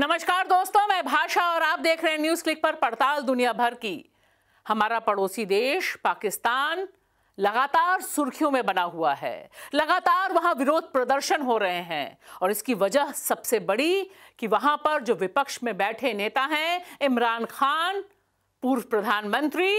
नमस्कार दोस्तों मैं भाषा और आप देख रहे हैं न्यूज क्लिक पर पड़ताल दुनिया भर की हमारा पड़ोसी देश पाकिस्तान लगातार सुर्खियों में बना हुआ है लगातार वहां विरोध प्रदर्शन हो रहे हैं और इसकी वजह सबसे बड़ी कि वहां पर जो विपक्ष में बैठे नेता हैं इमरान खान पूर्व प्रधानमंत्री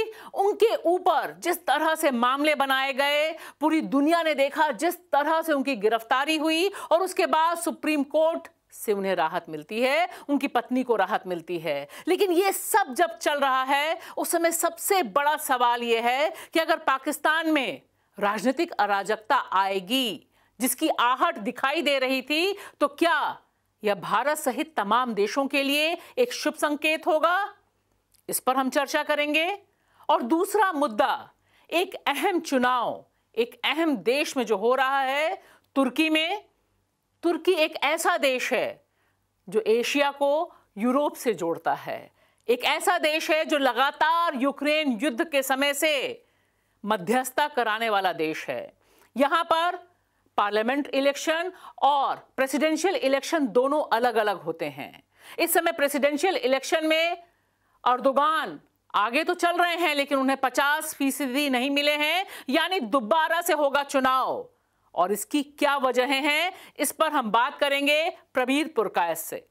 उनके ऊपर जिस तरह से मामले बनाए गए पूरी दुनिया ने देखा जिस तरह से उनकी गिरफ्तारी हुई और उसके बाद सुप्रीम कोर्ट से उन्हें राहत मिलती है उनकी पत्नी को राहत मिलती है लेकिन ये सब जब चल रहा है उस समय सबसे बड़ा सवाल ये है कि अगर पाकिस्तान में राजनीतिक अराजकता आएगी जिसकी आहट दिखाई दे रही थी तो क्या यह भारत सहित तमाम देशों के लिए एक शुभ संकेत होगा इस पर हम चर्चा करेंगे और दूसरा मुद्दा एक अहम चुनाव एक अहम देश में जो हो रहा है तुर्की में तुर्की एक ऐसा देश है जो एशिया को यूरोप से जोड़ता है एक ऐसा देश है जो लगातार यूक्रेन युद्ध के समय से मध्यस्थता कराने वाला देश है यहां पर पार्लियामेंट इलेक्शन और प्रेसिडेंशियल इलेक्शन दोनों अलग अलग होते हैं इस समय प्रेसिडेंशियल इलेक्शन में अर्दोगान आगे तो चल रहे हैं लेकिन उन्हें 50 फीसदी नहीं मिले हैं यानी दोबारा से होगा चुनाव और इसकी क्या वजह हैं इस पर हम बात करेंगे प्रवीर पुरकायस से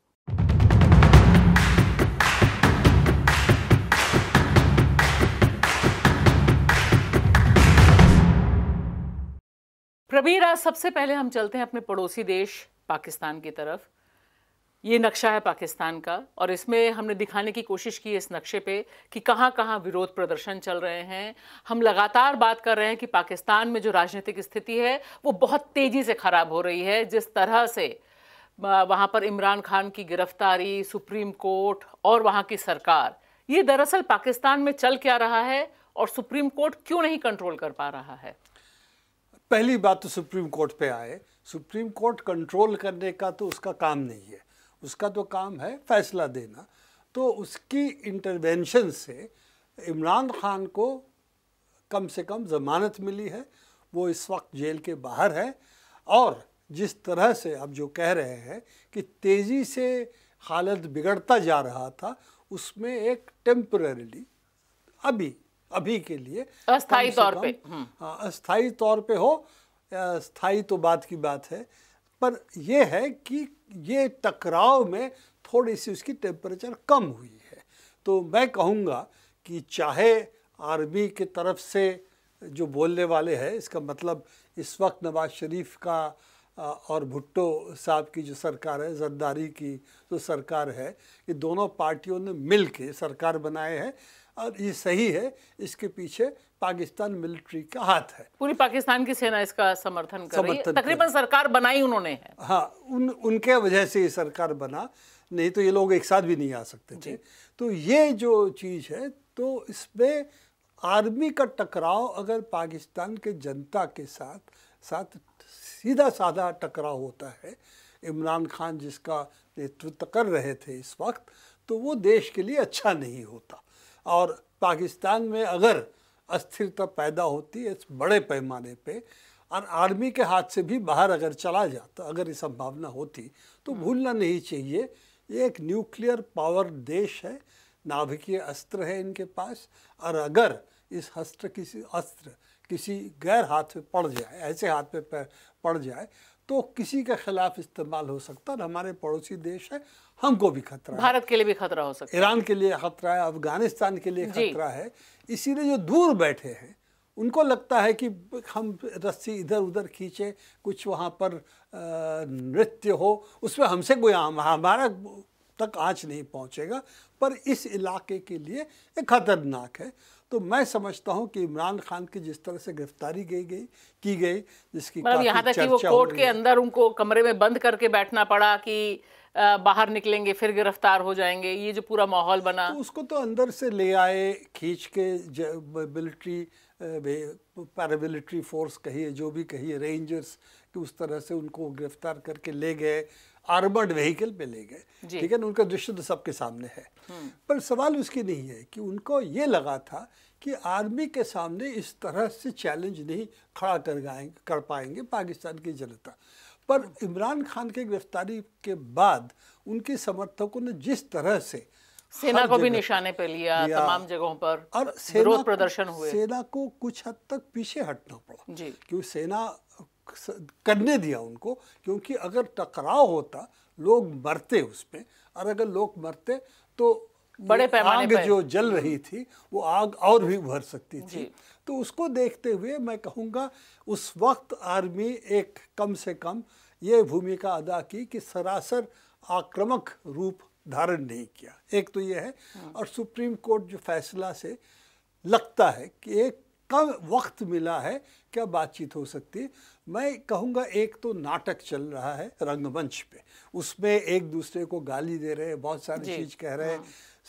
प्रवीर आज सबसे पहले हम चलते हैं अपने पड़ोसी देश पाकिस्तान की तरफ ये नक्शा है पाकिस्तान का और इसमें हमने दिखाने की कोशिश की इस नक्शे पे कि कहाँ कहाँ विरोध प्रदर्शन चल रहे हैं हम लगातार बात कर रहे हैं कि पाकिस्तान में जो राजनीतिक स्थिति है वो बहुत तेज़ी से ख़राब हो रही है जिस तरह से वहाँ पर इमरान खान की गिरफ्तारी सुप्रीम कोर्ट और वहाँ की सरकार ये दरअसल पाकिस्तान में चल क्या रहा है और सुप्रीम कोर्ट क्यों नहीं कंट्रोल कर पा रहा है पहली बात तो सुप्रीम कोर्ट पे आए सुप्रीम कोर्ट कंट्रोल करने का तो उसका काम नहीं है उसका तो काम है फैसला देना तो उसकी इंटरवेंशन से इमरान खान को कम से कम ज़मानत मिली है वो इस वक्त जेल के बाहर है और जिस तरह से आप जो कह रहे हैं कि तेज़ी से हालत बिगड़ता जा रहा था उसमें एक टेम्परली अभी अभी के लिए अस्थाई तौर पे हम्म। हाँ अस्थाई तौर पे हो स्थाई तो बात की बात है पर यह है कि ये टकराव में थोड़ी सी उसकी टेम्परेचर कम हुई है तो मैं कहूँगा कि चाहे आर्मी की तरफ से जो बोलने वाले हैं इसका मतलब इस वक्त नवाज शरीफ का और भुट्टो साहब की जो सरकार है जरदारी की जो सरकार है ये दोनों पार्टियों ने मिल के सरकार बनाए हैं और ये सही है इसके पीछे पाकिस्तान मिलिट्री का हाथ है पूरी पाकिस्तान की सेना इसका समर्थन कर समर्थन रही है तकरीबन सरकार बनाई उन्होंने हाँ उन उनके वजह से ये सरकार बना नहीं तो ये लोग एक साथ भी नहीं आ सकते थे तो ये जो चीज़ है तो इसमें आर्मी का टकराव अगर पाकिस्तान के जनता के साथ साथ सीधा साधा टकराव होता है इमरान खान जिसका नेतृत्व कर रहे थे इस वक्त तो वो देश के लिए अच्छा नहीं होता और पाकिस्तान में अगर अस्थिरता पैदा होती है इस बड़े पैमाने पे और आर्मी के हाथ से भी बाहर अगर चला जाता अगर ये संभावना होती तो भूलना नहीं चाहिए ये एक न्यूक्लियर पावर देश है नाभिकीय अस्त्र है इनके पास और अगर इस अस्त्र किसी अस्त्र किसी गैर हाथ में पड़ जाए ऐसे हाथ में पड़ जाए तो किसी के खिलाफ इस्तेमाल हो सकता है हमारे पड़ोसी देश है हमको भी खतरा भारत के लिए भी खतरा हो सकता है ईरान के लिए खतरा है अफगानिस्तान के लिए खतरा है इसीलिए जो दूर बैठे हैं उनको लगता है कि हम रस्सी इधर उधर खींचे कुछ वहाँ पर नृत्य हो उस पर हमसे कोई हमारा तक आँच नहीं पहुँचेगा पर इस इलाके के लिए खतरनाक है तो मैं समझता हूं कि इमरान खान की जिस तरह से गिरफ्तारी की गई की गई जिसकी मतलब यहाँ तक कि वो कोर्ट के अंदर उनको कमरे में बंद करके बैठना पड़ा कि बाहर निकलेंगे फिर गिरफ्तार हो जाएंगे ये जो पूरा माहौल बना तो उसको तो अंदर से ले आए खींच के मिलिट्री पैरामिलिट्री फोर्स कहिए जो भी कहिए रेंजर्स कि उस तरह से उनको गिरफ्तार करके ले गए आर्मर्ड व्हीकल पे ले गए ठीक है ना उनका दृश्य तो सबके सामने है हम्म। पर सवाल उसकी नहीं है कि उनको ये लगा था कि आर्मी के सामने इस तरह से चैलेंज नहीं खड़ा कर गाएंगे कर पाएंगे पाकिस्तान की जनता पर इमरान खान के गिरफ्तारी के बाद उनके समर्थकों ने जिस तरह से सेना को भी निशाने पे लिया तमाम जगहों पर और सेना प्रदर्शन हुए सेना को कुछ हद तक पीछे हटना पड़ा क्योंकि सेना करने दिया उनको क्योंकि अगर टकराव होता लोग मरते उसमें और अगर लोग मरते तो बड़े पैमाने आग पे। जो जल रही हम्म। थी वो आग और भी भर सकती थी तो उसको देखते हुए मैं कहूँगा उस वक्त आर्मी एक कम से कम ये भूमिका अदा की कि सरासर आक्रामक रूप धारण नहीं किया एक तो ये है हाँ। और सुप्रीम कोर्ट जो फैसला से लगता है कि एक कम वक्त मिला है क्या बातचीत हो सकती है मैं कहूँगा एक तो नाटक चल रहा है रंगमंच पे उसमें एक दूसरे को गाली दे रहे हैं बहुत सारी चीज़ कह रहे हैं हाँ।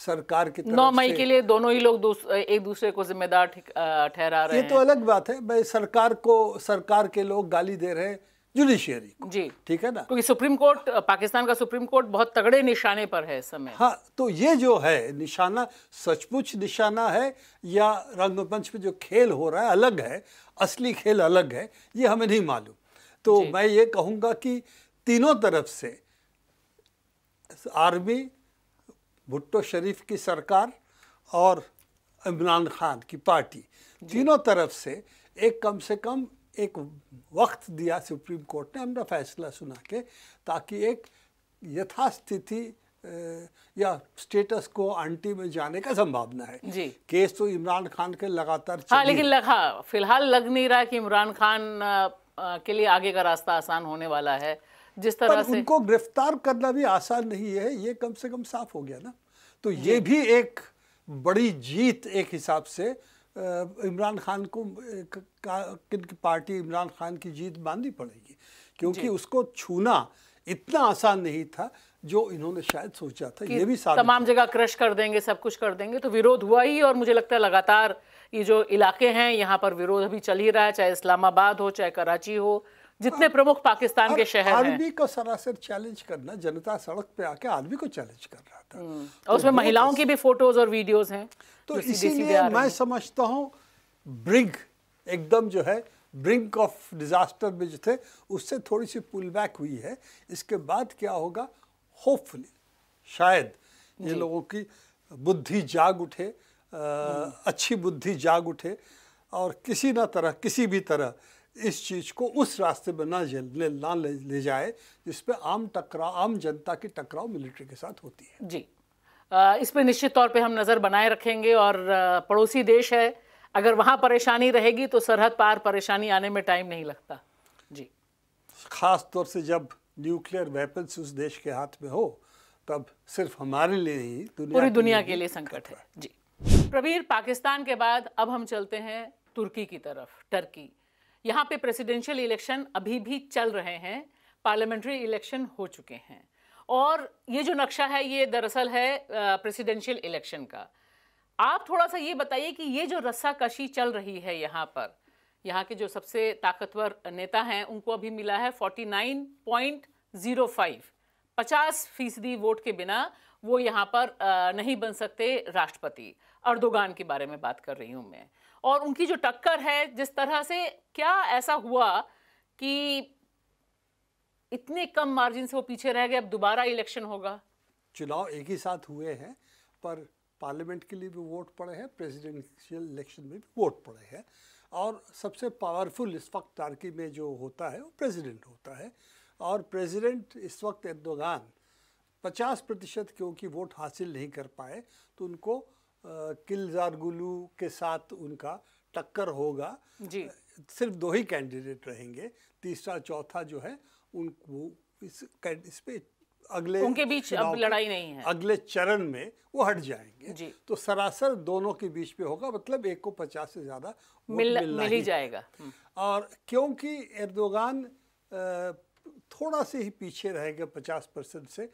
सरकार की नौ मई के लिए दोनों ही लोग दूस, एक दूसरे को जिम्मेदार ठहरा रहे तो हैं ये तो अलग बात है भाई सरकार को सरकार के लोग गाली दे रहे हैं जुडिशियरी को जी ठीक है ना क्योंकि सुप्रीम कोर्ट पाकिस्तान का सुप्रीम कोर्ट बहुत तगड़े निशाने पर है इस समय हाँ तो ये जो है निशाना सचमुच निशाना है या रंगमंच पे जो खेल हो रहा है अलग है असली खेल अलग है ये हमें नहीं मालूम तो मैं ये कहूँगा कि तीनों तरफ से आर्मी भुट्टो शरीफ की सरकार और इमरान खान की पार्टी तीनों तरफ से एक कम से कम एक वक्त दिया सुप्रीम कोर्ट ने हमारा फैसला सुना के ताकि एक यथास्थिति या स्टेटस को आंटी में जाने का संभावना है जी केस तो इमरान खान के लगातार हाँ लेकिन लगा हाँ, फिलहाल लग नहीं रहा कि इमरान खान के लिए आगे का रास्ता आसान होने वाला है जिस तरह से उनको गिरफ्तार करना भी आसान नहीं है ये कम से कम साफ हो गया ना तो ये भी एक बड़ी जीत एक हिसाब से इमरान खान को किन पार्टी इमरान खान की जीत बांधनी पड़ेगी क्योंकि उसको छूना इतना आसान नहीं था जो इन्होंने शायद सोचा था ये भी तमाम जगह क्रश कर देंगे सब कुछ कर देंगे तो विरोध हुआ ही और मुझे लगता है लगातार ये जो इलाके हैं यहाँ पर विरोध अभी चल ही रहा है चाहे इस्लामाबाद हो चाहे कराची हो जितने प्रमुख पाकिस्तान के शहर आर्मी को सरासर चैलेंज करना जनता सड़क पे आके आर्मी को चैलेंज कर रहा था हम्म। तो और उसमें महिलाओं की भी फोटोज और वीडियोज हैं तो इसीलिए मैं समझता हूँ ब्रिग एकदम जो है ब्रिंक ऑफ डिजास्टर में जो थे उससे थोड़ी सी पुल बैक हुई है इसके बाद क्या होगा होपफुली शायद ये लोगों की बुद्धि जाग उठे आ, हम्म। अच्छी बुद्धि जाग उठे और किसी ना तरह किसी भी तरह इस चीज़ को उस रास्ते में ना ले, ना ले, ले जाए जिस पे आम टकराव आम जनता की टकराव मिलिट्री के साथ होती है जी इस पे निश्चित तौर पे हम नज़र बनाए रखेंगे और पड़ोसी देश है अगर वहाँ परेशानी रहेगी तो सरहद पार परेशानी आने में टाइम नहीं लगता जी ख़ास तौर से जब न्यूक्लियर वेपन्स उस देश के हाथ में हो तब सिर्फ हमारे लिए ही दुनिया पूरी दुनिया के लिए संकट है जी प्रवीर पाकिस्तान के बाद अब हम चलते हैं तुर्की की तरफ टर्की यहाँ पे प्रेसिडेंशियल इलेक्शन अभी भी चल रहे हैं पार्लियामेंट्री इलेक्शन हो चुके हैं और ये जो नक्शा है ये दरअसल है प्रेसिडेंशियल इलेक्शन का आप थोड़ा सा ये बताइए कि ये जो रस्साकशी चल रही है यहाँ पर यहाँ के जो सबसे ताकतवर नेता हैं उनको अभी मिला है 49.05 50 फीसदी वोट के बिना वो यहाँ पर नहीं बन सकते राष्ट्रपति अर्दोगान के बारे में बात कर रही हूँ मैं और उनकी जो टक्कर है जिस तरह से क्या ऐसा हुआ कि इतने कम मार्जिन से वो पीछे रह गए अब दोबारा इलेक्शन होगा चुनाव एक ही साथ हुए हैं पर पार्लियामेंट के लिए भी वोट पड़े हैं प्रेसिडेंशियल इलेक्शन में भी वोट पड़े हैं और सबसे पावरफुल इस वक्त टार्की में जो होता है वो प्रेसिडेंट होता है और प्रेसिडेंट इस वक्त एर्दोगान 50 प्रतिशत क्योंकि वोट हासिल नहीं कर पाए तो उनको किलजार गुलू के साथ उनका टक्कर होगा जी सिर्फ दो ही कैंडिडेट रहेंगे तीसरा चौथा जो है उनको इस इस पे अगले उनके बीच अब लड़ाई नहीं है अगले चरण में वो हट जाएंगे जी। तो सरासर दोनों के बीच पे होगा मतलब एक को पचास से ज्यादा मिल, मिल ही जाएगा हम्म। और क्योंकि एर्दोगान थोड़ा से ही पीछे रहेगा पचास परसेंट से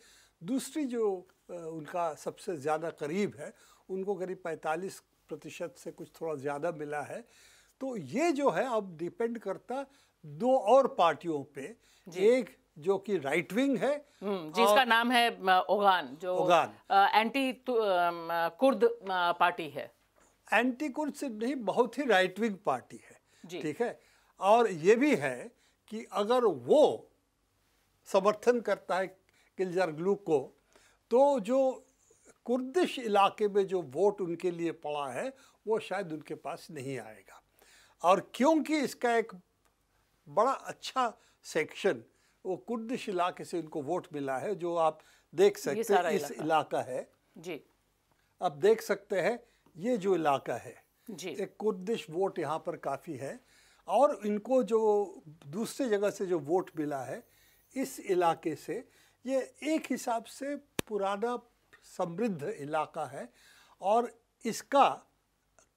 दूसरी जो उनका सबसे ज़्यादा करीब है उनको करीब 45 प्रतिशत से कुछ थोड़ा ज़्यादा मिला है तो ये जो है अब डिपेंड करता दो और पार्टियों पे एक जो कि राइट विंग है हम्म, जिसका नाम है ओगान जो ओगान एंटी कुर्द पार्टी है एंटी कुर्द सिर्फ नहीं बहुत ही राइट विंग पार्टी है ठीक है और ये भी है कि अगर वो समर्थन करता है किलजार ग्लू को तो जो कुर्दिश इलाके में जो वोट उनके लिए पड़ा है वो शायद उनके पास नहीं आएगा और क्योंकि इसका एक बड़ा अच्छा सेक्शन वो कुर्दिश इलाके से उनको वोट मिला है जो आप देख सकते हैं इस इलाका, इलाका है जी आप देख सकते हैं ये जो इलाका है जी एक कुर्दिश वोट यहाँ पर काफ़ी है और इनको जो दूसरे जगह से जो वोट मिला है इस इलाके से ये एक हिसाब से पुराना समृद्ध इलाका है और इसका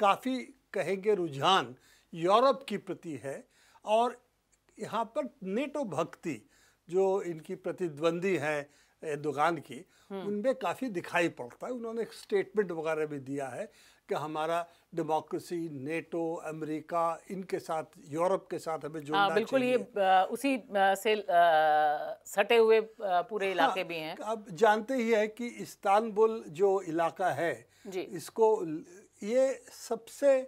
काफ़ी कहेंगे रुझान यूरोप की प्रति है और यहाँ पर नेटो भक्ति जो इनकी प्रतिद्वंदी हैं दुकान की हम्म। उनमें काफ़ी दिखाई पड़ता है उन्होंने एक स्टेटमेंट वगैरह भी दिया है कि हमारा डेमोक्रेसी नेटो अमेरिका इनके साथ यूरोप के साथ हमें जो हाँ, बिल्कुल ये उसी से सटे हुए पूरे हाँ, इलाके भी हैं अब जानते ही है कि इस्तानबुल जो इलाका है जी। इसको ये सबसे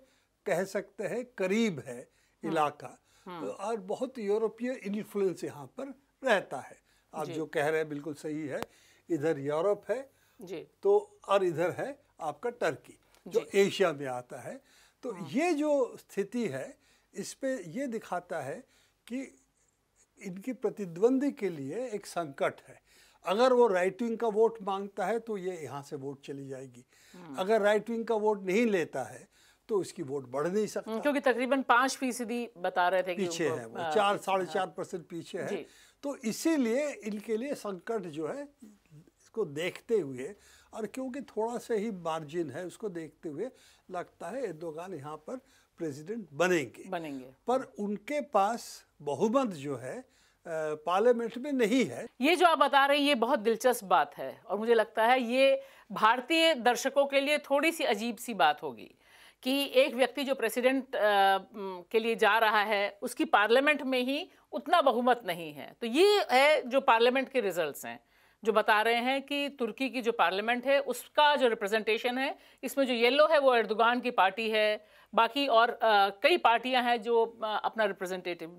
कह सकते हैं करीब है हम्म। इलाका तो और बहुत यूरोपीय इन्फ्लुएंस यहाँ पर रहता है आप जो कह रहे हैं बिल्कुल सही है इधर यूरोप है जी। तो और इधर है आपका टर्की जो एशिया में आता है तो हाँ। ये जो स्थिति है इस पर यह दिखाता है कि इनकी प्रतिद्वंदी के लिए एक संकट है अगर वो राइट विंग का वोट मांगता है तो ये यहाँ से वोट चली जाएगी हाँ। अगर राइट विंग का वोट नहीं लेता है तो उसकी वोट बढ़ नहीं हम्म, सकता क्योंकि तकरीबन पांच फीसदी बता रहे थे हाँ, हाँ। पीछे है वो चार साढ़े चार परसेंट पीछे है तो इसीलिए इनके लिए संकट जो है इसको देखते हुए और क्योंकि थोड़ा सा ही मार्जिन है उसको देखते हुए लगता है एर्दोगान यहाँ पर प्रेसिडेंट बनेंगे बनेंगे पर उनके पास बहुमत जो है पार्लियामेंट में नहीं है ये जो आप बता रहे हैं ये बहुत दिलचस्प बात है और मुझे लगता है ये भारतीय दर्शकों के लिए थोड़ी सी अजीब सी बात होगी कि एक व्यक्ति जो प्रेसिडेंट के लिए जा रहा है उसकी पार्लियामेंट में ही उतना बहुमत नहीं है तो ये है जो पार्लियामेंट के रिजल्ट्स हैं जो बता रहे हैं कि तुर्की की जो पार्लियामेंट है उसका जो रिप्रेजेंटेशन है इसमें जो येलो है वो एर्दोगान की पार्टी है बाकी और आ, कई पार्टियां हैं जो आ, अपना रिप्रेजेंटेटिव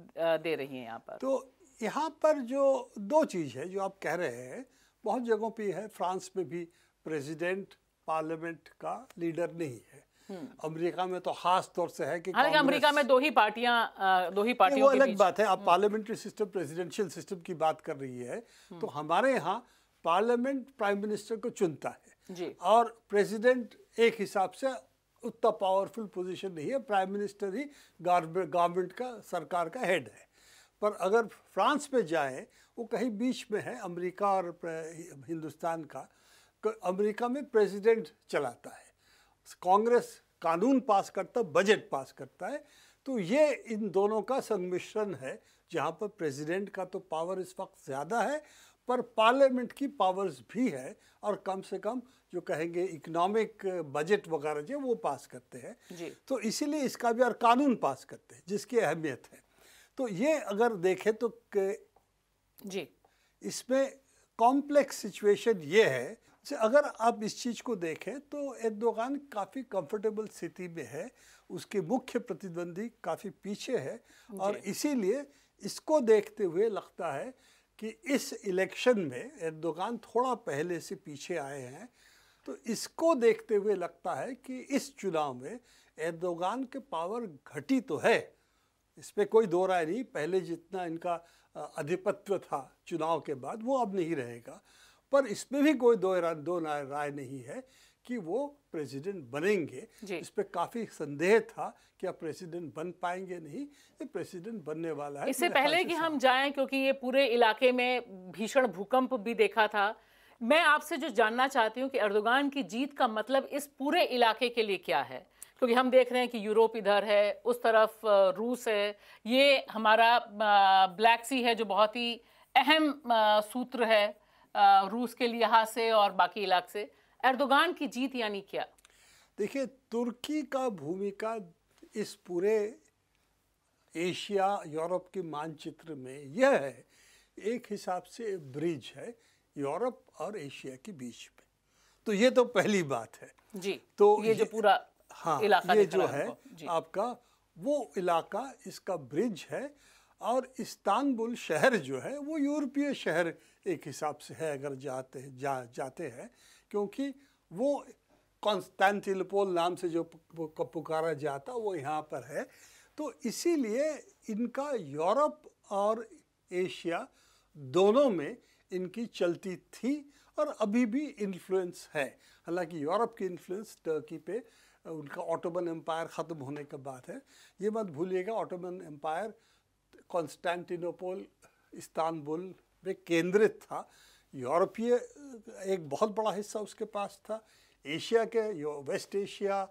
दे रही हैं यहाँ पर तो यहाँ पर जो दो चीज़ है जो आप कह रहे हैं बहुत जगहों पर है फ्रांस में भी प्रेसिडेंट पार्लियामेंट का लीडर नहीं है हम्म। अमेरिका में तो खास तौर से है कि अमेरिका में दो ही पार्टियां दो ही पार्टियों वो अलग बात है आप हम्म। पार्लियामेंट्री सिस्टम प्रेसिडेंशियल सिस्टम की बात कर रही है हम्म। तो हमारे यहाँ पार्लियामेंट प्राइम मिनिस्टर को चुनता है जी। और प्रेसिडेंट एक हिसाब से उतना पावरफुल पोजीशन नहीं है प्राइम मिनिस्टर ही गवर्नमेंट का सरकार का हेड है पर अगर फ्रांस में जाए वो कहीं बीच में है अमेरिका और हिंदुस्तान का अमेरिका में प्रेसिडेंट चलाता है कांग्रेस कानून पास करता बजट पास करता है तो ये इन दोनों का संमिश्रण है जहाँ पर प्रेसिडेंट का तो पावर इस वक्त ज़्यादा है पर पार्लियामेंट की पावर्स भी है और कम से कम जो कहेंगे इकोनॉमिक बजट वगैरह जो वो पास करते हैं तो इसीलिए इसका भी और कानून पास करते हैं जिसकी अहमियत है तो ये अगर देखें तो जी इसमें कॉम्प्लेक्स सिचुएशन ये है अच्छा अगर आप इस चीज़ को देखें तो एर्दोगान काफ़ी कंफर्टेबल स्थिति में है उसके मुख्य प्रतिद्वंदी काफ़ी पीछे है और इसीलिए इसको देखते हुए लगता है कि इस इलेक्शन में एर्दोगान थोड़ा पहले से पीछे आए हैं तो इसको देखते हुए लगता है कि इस चुनाव में एर्दोगान के पावर घटी तो है इस पर कोई दो राय नहीं पहले जितना इनका आधिपत्य था चुनाव के बाद वो अब नहीं रहेगा पर इसमें भी कोई दो राय, दो राय नहीं है कि वो प्रेसिडेंट बनेंगे इस पर काफी संदेह था कि आप प्रेसिडेंट बन पाएंगे नहीं ये प्रेसिडेंट बनने वाला है इससे पहले कि हम जाएं क्योंकि ये पूरे इलाके में भीषण भूकंप भी देखा था मैं आपसे जो जानना चाहती हूँ कि अर्दोगान की जीत का मतलब इस पूरे इलाके के लिए क्या है क्योंकि हम देख रहे हैं कि यूरोप इधर है उस तरफ रूस है ये हमारा ब्लैक सी है जो बहुत ही अहम सूत्र है रूस के लिहाज से और बाकी इलाके से एर्दोगान की जीत यानी क्या देखिए तुर्की का भूमिका इस पूरे एशिया यूरोप के मानचित्र में यह है एक हिसाब से ब्रिज है यूरोप और एशिया के बीच में तो ये तो पहली बात है जी तो ये, ये जो पूरा हाँ इलाका ये जो है आपका वो इलाका इसका ब्रिज है और इस्तानबुल शहर जो है वो यूरोपीय शहर एक हिसाब से है अगर जाते हैं जा जाते हैं क्योंकि वो कॉन्स्टेंटिनोपोल नाम से जो पुकारा जाता वो यहाँ पर है तो इसीलिए इनका यूरोप और एशिया दोनों में इनकी चलती थी और अभी भी इन्फ्लुएंस है हालांकि यूरोप की इन्फ्लुएंस टर्की पे उनका ऑटोमन एम्पायर ख़त्म होने का बात है ये मत भूलिएगा ऑटोमन एम्पायर कॉन्स्टैंटिनोपोल इस्तानबुल पे केंद्रित था यूरोपीय एक बहुत बड़ा हिस्सा उसके पास था एशिया के वेस्ट एशिया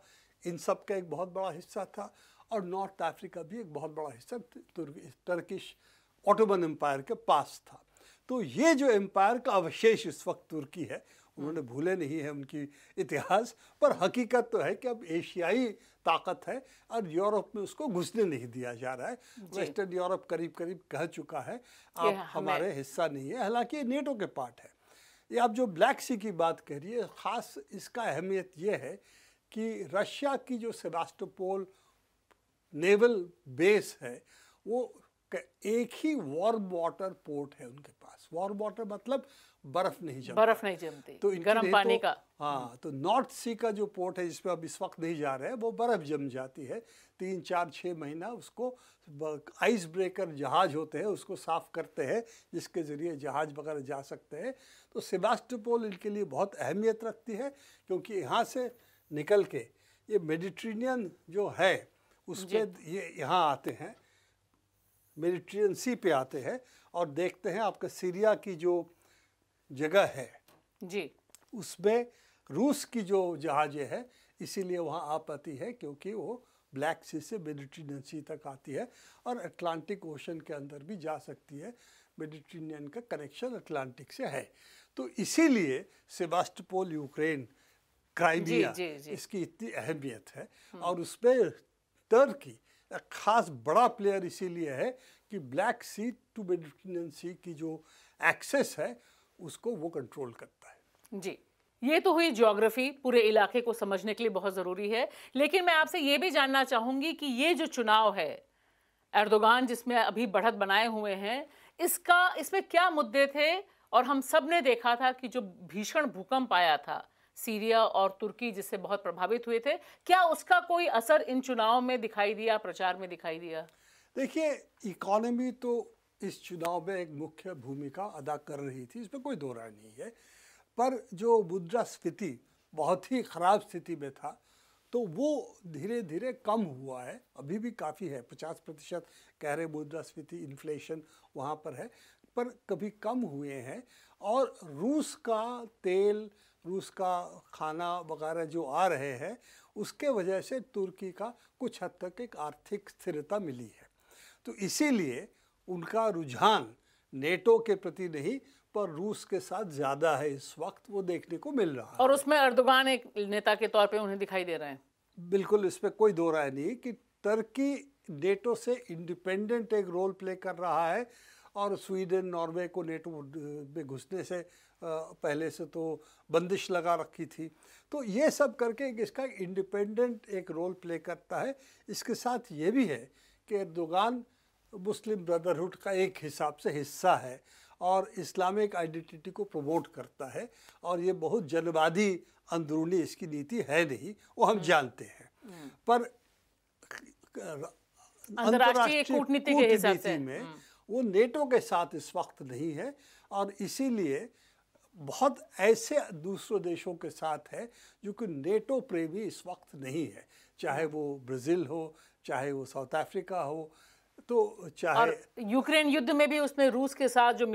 इन सब का एक बहुत बड़ा हिस्सा था और नॉर्थ अफ्रीका भी एक बहुत बड़ा हिस्सा टर्किश ऑटोमन एम्पायर के पास था तो ये जो एम्पायर का अवशेष इस वक्त तुर्की है उन्होंने भूले नहीं है उनकी इतिहास पर हकीकत तो है कि अब एशियाई ताकत है और यूरोप में उसको घुसने नहीं दिया जा रहा है वेस्टर्न यूरोप करीब करीब कह चुका है आप हमारे हिस्सा नहीं है हालांकि ये नेटो के पार्ट है ये आप जो ब्लैक सी की बात कह रही है ख़ास इसका अहमियत ये है कि रशिया की जो सेवास्टोपोल नेवल बेस है वो एक ही वार्म वाटर पोर्ट है उनके पास वार्म वाटर मतलब बर्फ नहीं जमती बर्फ नहीं जमती तो गर्म पानी तो, का हाँ तो नॉर्थ सी का जो पोर्ट है जिसपे अब इस वक्त नहीं जा रहे हैं वो बर्फ जम जाती है तीन चार छः महीना उसको आइस ब्रेकर जहाज होते हैं उसको साफ करते हैं जिसके ज़रिए जहाज वगैरह जा सकते हैं तो सेबास्टोपोल इनके लिए बहुत अहमियत रखती है क्योंकि यहाँ से निकल के ये मेडिट्रेनियन जो है उसमें ये यहाँ आते हैं मेडिट्रेनियन सी पे आते हैं और देखते हैं आपका सीरिया की जो जगह है जी उसमें रूस की जो जहाज़ें हैं इसीलिए वहाँ आ पाती है क्योंकि वो ब्लैक सी से मेडिटेरियन सी तक आती है और अटलांटिक ओशन के अंदर भी जा सकती है मेडिटेरियन का कनेक्शन अटलांटिक से है तो इसीलिए सेबास्टोपोल यूक्रेन क्राइमिया इसकी इतनी अहमियत है हम्म। और उसमें टर्की एक ख़ास बड़ा प्लेयर इसीलिए है कि Black Sea to Mediterranean Sea की जो एक्सेस है उसको वो कंट्रोल करता है जी ये तो हुई ज्योग्राफी पूरे इलाके को समझने के लिए बहुत ज़रूरी है लेकिन मैं आपसे ये भी जानना चाहूंगी कि ये जो चुनाव है एर्दोगान जिसमें अभी बढ़त बनाए हुए हैं इसका इसमें क्या मुद्दे थे और हम सब ने देखा था कि जो भीषण भूकंप आया था सीरिया और तुर्की जिससे बहुत प्रभावित हुए थे क्या उसका कोई असर इन चुनाव में दिखाई दिया प्रचार में दिखाई दिया देखिए इकोनॉमी तो इस चुनाव में एक मुख्य भूमिका अदा कर रही थी इसमें कोई दो राय नहीं है पर जो मुद्रास्फीति बहुत ही ख़राब स्थिति में था तो वो धीरे धीरे कम हुआ है अभी भी काफ़ी है पचास प्रतिशत कह रहे मुद्रास्फीति इन्फ्लेशन वहाँ पर है पर कभी कम हुए हैं और रूस का तेल रूस का खाना वगैरह जो आ रहे हैं उसके वजह से तुर्की का कुछ हद तक एक आर्थिक स्थिरता मिली है तो इसीलिए उनका रुझान नेटो के प्रति नहीं पर रूस के साथ ज्यादा है इस वक्त वो देखने को मिल रहा है और उसमें अर्दोगान एक नेता के तौर पे उन्हें दिखाई दे रहे हैं बिल्कुल इस पर कोई दो राय नहीं कि तुर्की नेटो से इंडिपेंडेंट एक रोल प्ले कर रहा है और स्वीडन नॉर्वे को नेटो में घुसने से पहले से तो बंदिश लगा रखी थी तो ये सब करके इसका इंडिपेंडेंट एक रोल प्ले करता है इसके साथ ये भी है कि एर्दोगान मुस्लिम ब्रदरहुड का एक हिसाब से हिस्सा है और इस्लामिक आइडेंटिटी को प्रमोट करता है और ये बहुत जनवादी अंदरूनी इसकी नीति है नहीं वो हम हम्म। जानते हैं हम्म। पर अंतर्राष्ट्रीय कूटनीति के में हम्म। वो नेटो के साथ इस वक्त नहीं है और इसीलिए बहुत ऐसे दूसरों देशों के साथ है जो कि नेटो प्रेमी इस वक्त नहीं है चाहे वो ब्राज़ील हो चाहे वो साउथ अफ्रीका हो तो चाहे यूक्रेन युद्ध में भी उसने रूस के साथ जो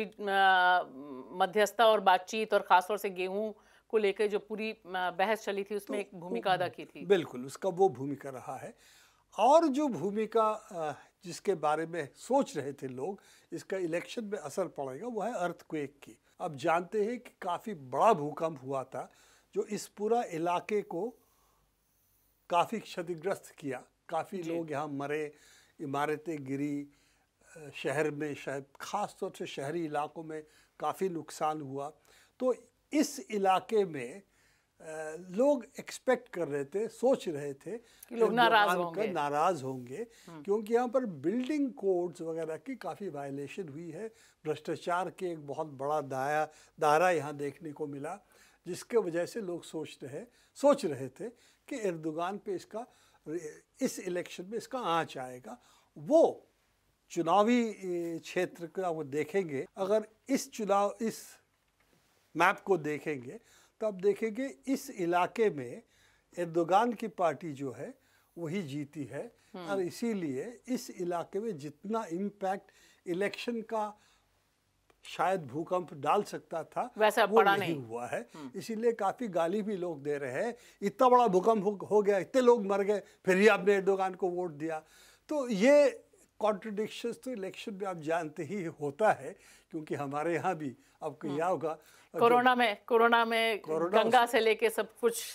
मध्यस्थता और बातचीत और खासतौर से गेहूं को लेकर जो पूरी बहस चली थी उसमें तो, एक भूमिका अदा की थी बिल्कुल उसका वो भूमिका रहा है और जो भूमिका जिसके बारे में सोच रहे थे लोग इसका इलेक्शन में असर पड़ेगा वो है अर्थक्वेक की अब जानते हैं कि काफ़ी बड़ा भूकंप हुआ था जो इस पूरा इलाके को काफ़ी क्षतिग्रस्त किया काफ़ी लोग यहाँ मरे इमारतें गिरी शहर में शहर ख़ास तौर से शहरी इलाकों में काफ़ी नुकसान हुआ तो इस इलाके में लोग एक्सपेक्ट कर रहे थे सोच रहे थे कि लोग नाराज होंगे नाराज होंगे हम्म। क्योंकि यहाँ पर बिल्डिंग कोड्स वगैरह की काफ़ी वायलेशन हुई है भ्रष्टाचार के एक बहुत बड़ा दाया दायरा यहाँ देखने को मिला जिसके वजह से लोग सोच रहे सोच रहे थे कि एर्दोगान पे इसका इस इलेक्शन में इसका आँच आएगा वो चुनावी क्षेत्र का वो देखेंगे अगर इस चुनाव इस मैप को देखेंगे तो आप देखेंगे इस इलाके में एर्दोगान की पार्टी जो है वही जीती है हम्म। और इसीलिए इस इलाके में जितना इम्पैक्ट इलेक्शन का शायद भूकंप डाल सकता था वैसा वो पड़ा नहीं, नहीं हुआ है हम्म। इसीलिए काफी गाली भी लोग दे रहे हैं इतना बड़ा भूकंप हो, गया इतने लोग मर गए फिर ही आपने एर्दोगान को वोट दिया तो ये कॉन्ट्रडिक्शन तो इलेक्शन में आप जानते ही होता है क्योंकि हमारे यहाँ भी आपको क्या होगा कोरोना में कोरोना में गंगा से लेके सब कुछ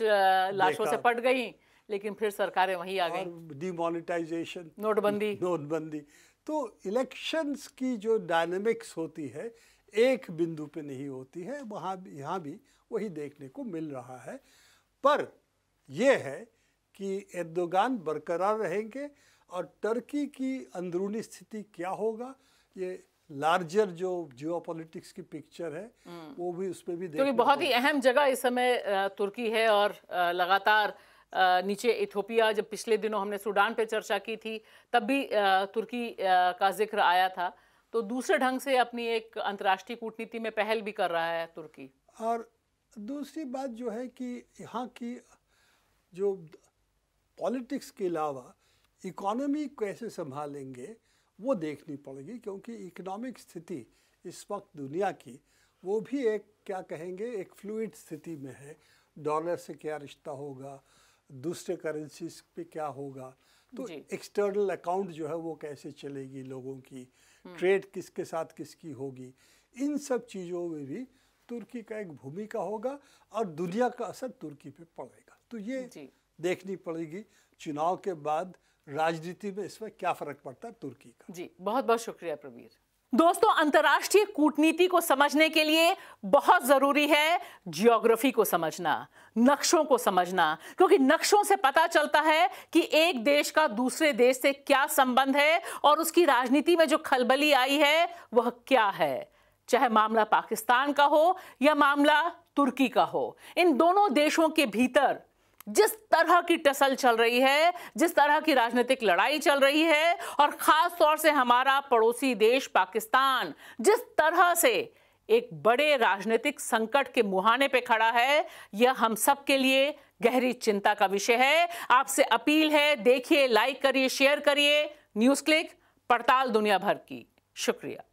लाशों से पट गई लेकिन फिर सरकारें वही आ गई डिमोनिटाइजेशन नोटबंदी नोटबंदी तो इलेक्शंस की जो डायनेमिक्स होती है एक बिंदु पे नहीं होती है वहाँ यहाँ भी वही देखने को मिल रहा है पर यह है कि एर्दोगान बरकरार रहेंगे और टर्की की अंदरूनी स्थिति क्या होगा ये लार्जर जो जियोपॉलिटिक्स की पिक्चर है हम्म। वो भी उसमें भी क्योंकि बहुत ही अहम जगह इस समय तुर्की है और लगातार नीचे इथोपिया जब पिछले दिनों हमने सूडान पे चर्चा की थी तब भी तुर्की का जिक्र आया था तो दूसरे ढंग से अपनी एक अंतर्राष्ट्रीय कूटनीति में पहल भी कर रहा है तुर्की और दूसरी बात जो है कि यहाँ की जो पॉलिटिक्स के अलावा इकोनॉमी कैसे संभालेंगे वो देखनी पड़ेगी क्योंकि इकोनॉमिक स्थिति इस वक्त दुनिया की वो भी एक क्या कहेंगे एक फ्लूड स्थिति में है डॉलर से क्या रिश्ता होगा दूसरे करेंसीज पे क्या होगा तो एक्सटर्नल अकाउंट जो है वो कैसे चलेगी लोगों की ट्रेड हम्म। किसके साथ किसकी होगी इन सब चीज़ों में भी तुर्की का एक भूमिका होगा और दुनिया का असर तुर्की पे पड़ेगा तो ये देखनी पड़ेगी चुनाव के बाद राजनीति में इसमें क्या फ़र्क पड़ता है तुर्की का जी बहुत बहुत शुक्रिया प्रवीर दोस्तों अंतर्राष्ट्रीय कूटनीति को समझने के लिए बहुत ज़रूरी है जियोग्राफी को समझना नक्शों को समझना क्योंकि नक्शों से पता चलता है कि एक देश का दूसरे देश से क्या संबंध है और उसकी राजनीति में जो खलबली आई है वह क्या है चाहे मामला पाकिस्तान का हो या मामला तुर्की का हो इन दोनों देशों के भीतर जिस तरह की टसल चल रही है जिस तरह की राजनीतिक लड़ाई चल रही है और खास तौर से हमारा पड़ोसी देश पाकिस्तान जिस तरह से एक बड़े राजनीतिक संकट के मुहाने पे खड़ा है यह हम सब के लिए गहरी चिंता का विषय है आपसे अपील है देखिए लाइक करिए शेयर करिए न्यूज क्लिक पड़ताल दुनिया भर की शुक्रिया